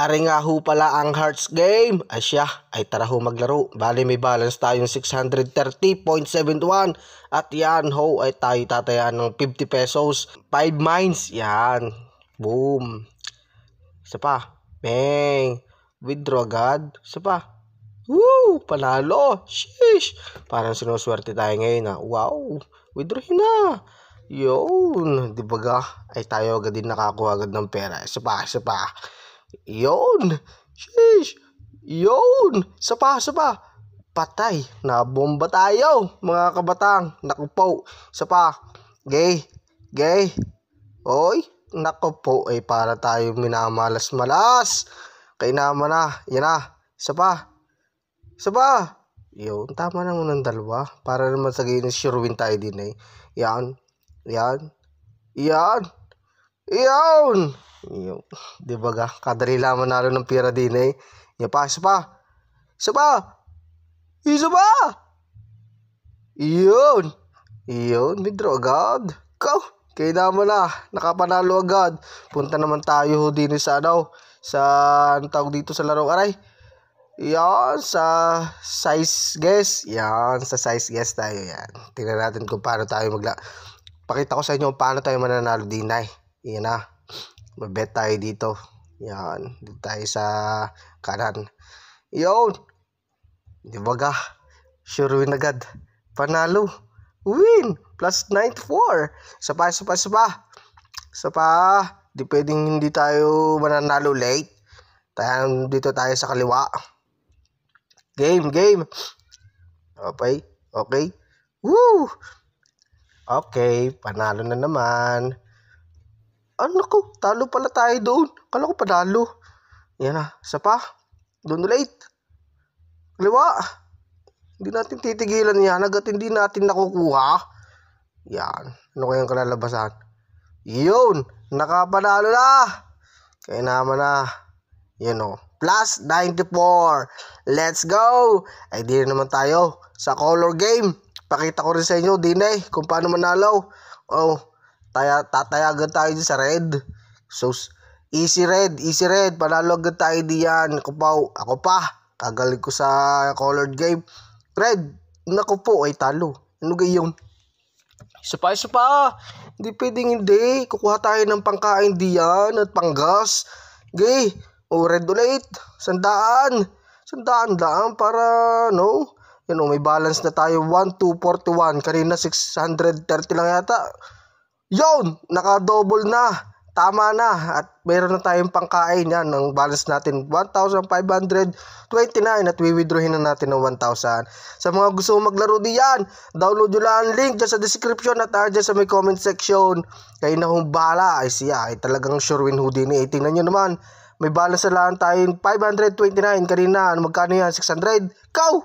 Ari nga ho pala ang Hearts game. Ay ay tara ho maglaro. Bali may balance tayong 630.71 at yan ho ay tayo tatayaan ng 50 pesos. 5 mines, yan. Boom. Isa pa. Bang. Withdraw agad. Isa pa. Woo! Panalo! Sheesh! Parang sinuswerte tayo ngayon na ah. wow! Withdraw na! Yun! Di ba ga? Ay tayo agad din nakakuha agad ng pera. Isa pa, isa pa. Yon. Sheesh! Yon. Sapa, sapa! Patay! Nabomba tayo, mga kabatang! Naku po! Sapa! Gay! Gay! Oy! Naku po! Ay, para tayo minamalas-malas! Kay naman na! Yan na! Sapa! Sapa! Yun, tama na muna ng dalawa. Para naman sa gayon, sure tayo din eh. Yan. Yan. Yan. Yan! Yung, di ba ga? Kadali lang manalo ng pira din eh. Yung pa, isa pa. Isa pa. Isa pa. Iyon. Iyon, midro drogad. Ikaw, kailangan mo na. Nakapanalo agad. Punta naman tayo din sa ano. Sa, ano tawag dito sa larong aray. Yan, sa size guess. Yan, sa size guess tayo yan. Tingnan natin kung paano tayo magla... Pakita ko sa inyo paano tayo mananalo din ay. Yan na mag tayo dito. Yan. Dito tayo sa kanan. Yun! Di ba ga? Sure win agad. Panalo. Win! Plus 94. sa pa, sa pa, sa pa. sa pa. Di pwedeng hindi tayo mananalo late. Tayo, dito tayo sa kaliwa. Game, game. Okay, okay. Woo! Okay, panalo na naman ano ko, talo pala tayo doon. Kala ko panalo. Yan na, isa pa. Doon late. Kaliwa. Hindi natin titigilan yan hanggat hindi natin nakukuha. Yan. Ano kayang kalalabasan? Yun. Nakapanalo na. Kaya naman na. Yan o. Plus 94. Let's go. Ay, di naman tayo. Sa color game. Pakita ko rin sa inyo, din eh, kung paano manalo. Oh, Taya, tataya tayo din sa red. So, easy red, easy red. Panalo agad tayo diyan. Ako pa, ako pa. Kagaling ko sa colored game. Red, nako po, ay talo. Ano gayon? Isa pa, isa pa. Hindi pwedeng hindi. Kukuha tayo ng pangkain diyan at panggas. Gay, o oh, red ulit. Sandaan. Sandaan lang para, no? Yan o, oh, may balance na tayo. 1, 2, 41. Kanina 630 lang yata. Yon, naka-double na. Tama na. At mayroon na tayong pangkain yan. Ang balance natin 1,529 at wiwithdrawin na natin ng 1,000. Sa mga gusto maglaro diyan, download nyo lang link dyan sa description at uh, dyan sa may comment section. Kayo na hong bahala. Ay siya, ay talagang sure win ho din. Eh. Tingnan nyo naman. May balance na lang tayong 529 kanina. Ano, magkano yan? 600? Go!